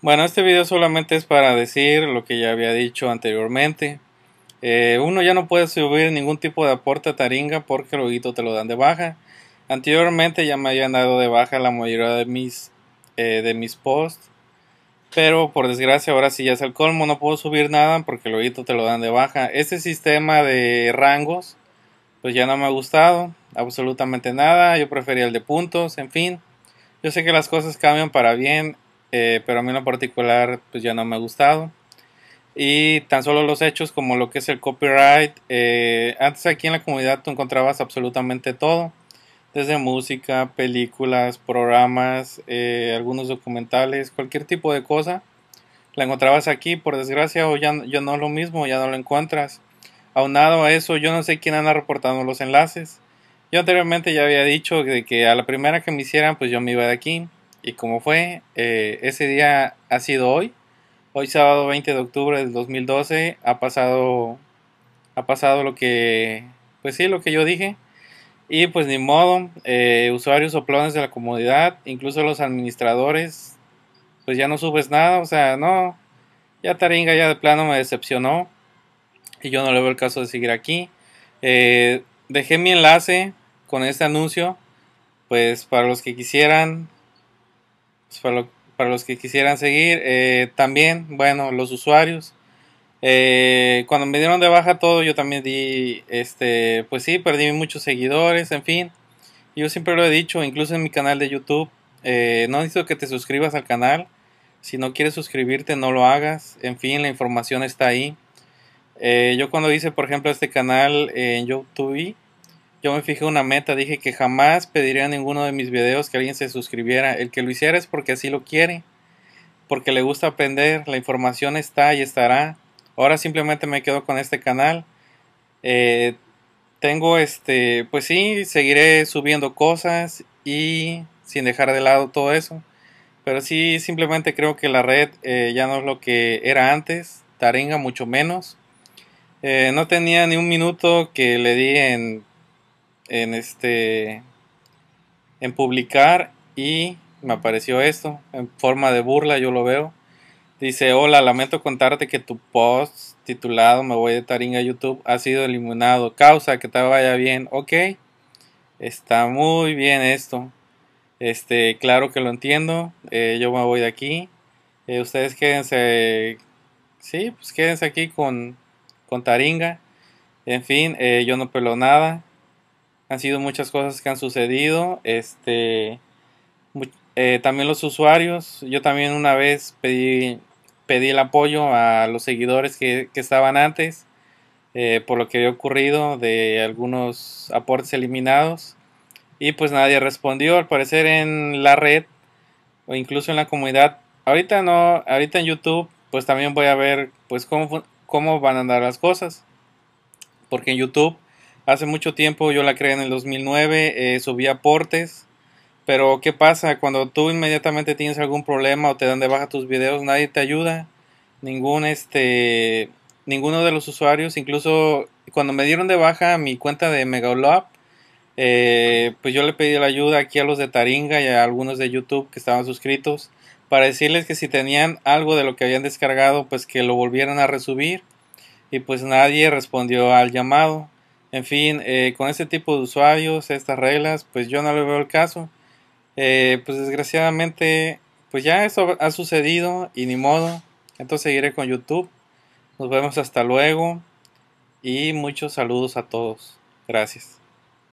Bueno, este video solamente es para decir lo que ya había dicho anteriormente. Eh, uno ya no puede subir ningún tipo de aporte a Taringa porque luego te lo dan de baja. Anteriormente ya me habían dado de baja la mayoría de mis, eh, de mis posts. Pero por desgracia ahora sí ya es el colmo, no puedo subir nada porque luego te lo dan de baja. Este sistema de rangos pues ya no me ha gustado absolutamente nada. Yo prefería el de puntos, en fin. Yo sé que las cosas cambian para bien eh, pero a mí en lo particular pues ya no me ha gustado. Y tan solo los hechos como lo que es el copyright. Eh, antes aquí en la comunidad tú encontrabas absolutamente todo. Desde música, películas, programas, eh, algunos documentales, cualquier tipo de cosa. La encontrabas aquí, por desgracia, o ya, no es lo mismo, ya no lo encuentras. Aunado a eso, yo no sé quién anda reportando los enlaces. Yo anteriormente ya había dicho de que a la primera que me hicieran, pues yo me iba de aquí. Y como fue, eh, ese día ha sido hoy. Hoy sábado 20 de octubre del 2012 ha pasado ha pasado lo que pues sí, lo que yo dije. Y pues ni modo, eh, usuarios o planes de la comunidad, incluso los administradores, pues ya no subes nada, o sea, no, ya Taringa ya de plano me decepcionó y yo no le veo el caso de seguir aquí. Eh, dejé mi enlace con este anuncio, pues para los que quisieran pues, para, los que quisieran seguir. Eh, también, bueno, los usuarios. Eh, cuando me dieron de baja todo, yo también di, este, pues sí, perdí muchos seguidores, en fin. Yo siempre lo he dicho, incluso en mi canal de YouTube, eh, no necesito que te suscribas al canal. Si no quieres suscribirte, no lo hagas. En fin, la información está ahí. yo cuando hice, por ejemplo, este canal en YouTube, yo me fijé una meta, dije que jamás pediría a ninguno de mis videos que alguien se suscribiera. El que lo hiciera es porque así lo quiere, porque le gusta aprender, la información está y estará. Ahora simplemente me quedo con este canal. Eh, tengo este, pues sí, seguiré subiendo cosas y sin dejar de lado todo eso. Pero sí, simplemente creo que la red eh, ya no es lo que era antes, Taringa mucho menos. Eh, no tenía ni un minuto que le di en en este en publicar y me apareció esto en forma de burla, yo lo veo. Dice, "Hola, lamento contarte que tu post titulado Me voy de Taringa YouTube ha sido eliminado. Causa que te vaya bien." Ok. Está muy bien esto. Este, claro que lo entiendo. Eh, yo me voy de aquí. Eh, ustedes quédense. Sí, pues quédense aquí con, con Taringa. En fin, eh, yo no pelo nada han sido muchas cosas que han sucedido. Este, eh, también los usuarios. Yo también una vez pedí, pedí el apoyo a los seguidores que, estaban antes eh, por lo que había ocurrido de algunos aportes eliminados. Y pues nadie respondió. Al parecer en la red o incluso en la comunidad. Ahorita no, ahorita en YouTube pues también voy a ver pues cómo, cómo van a andar las cosas. Porque en YouTube hace mucho tiempo, yo la creé en el 2009, eh, subí aportes, pero ¿qué pasa? Cuando tú inmediatamente tienes algún problema o te dan de baja tus videos, nadie te ayuda, ningún este, ninguno de los usuarios, incluso cuando me dieron de baja mi cuenta de Megalab, eh, pues yo le pedí la ayuda aquí a los de Taringa y a algunos de YouTube que estaban suscritos para decirles que si tenían algo de lo que habían descargado, pues que lo volvieran a resubir. Y pues nadie respondió al llamado. En fin, eh, con este tipo de usuarios, estas reglas, pues yo no le veo el caso. Eh, pues desgraciadamente, pues ya eso ha sucedido y ni modo. Entonces seguiré con YouTube. Nos vemos hasta luego y muchos saludos a todos. Gracias.